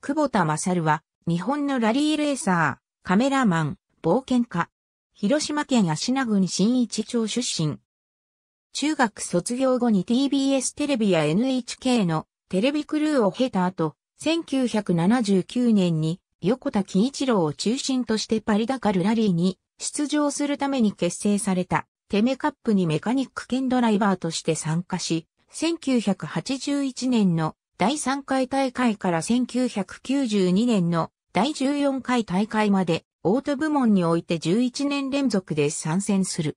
久保田勝は、日本のラリーレーサー、カメラマン、冒険家。広島県足名郡新一町出身。中学卒業後に TBS テレビや NHK のテレビクルーを経た後、1979年に横田金一郎を中心としてパリダカルラリーに出場するために結成されたテメカップにメカニック兼ドライバーとして参加し、1981年の第3回大会から1992年の第14回大会まで、オート部門において11年連続で参戦する。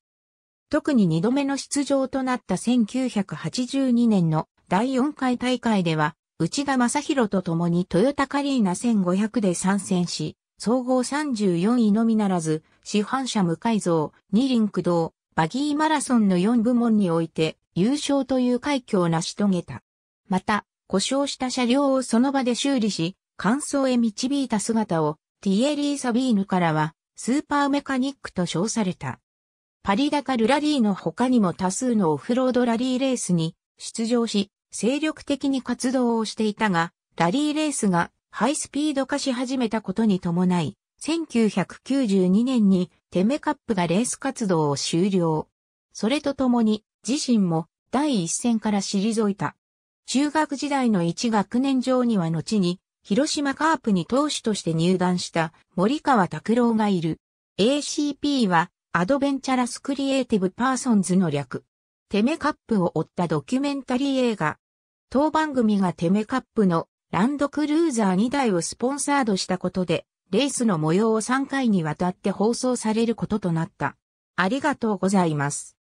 特に2度目の出場となった1982年の第4回大会では、内田正宏と共にトヨタカリーナ1500で参戦し、総合34位のみならず、市販車無改造、二輪駆動、バギーマラソンの4部門において優勝という快挙を成し遂げた。また、故障した車両をその場で修理し、乾燥へ導いた姿を、ティエリー・サビーヌからは、スーパーメカニックと称された。パリダカルラリーの他にも多数のオフロードラリーレースに出場し、精力的に活動をしていたが、ラリーレースがハイスピード化し始めたことに伴い、1992年にテメカップがレース活動を終了。それとともに自身も第一線から退いた。中学時代の1学年上には後に、広島カープに投手として入団した森川拓郎がいる。ACP は、アドベンチャラスクリエイティブパーソンズの略。テメカップを追ったドキュメンタリー映画。当番組がテメカップのランドクルーザー2台をスポンサードしたことで、レースの模様を3回にわたって放送されることとなった。ありがとうございます。